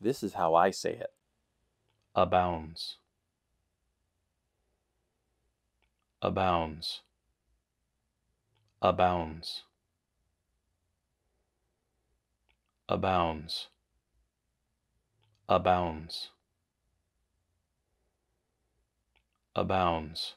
This is how I say it abounds. Abounds. Abounds. Abounds. Abounds. Abounds.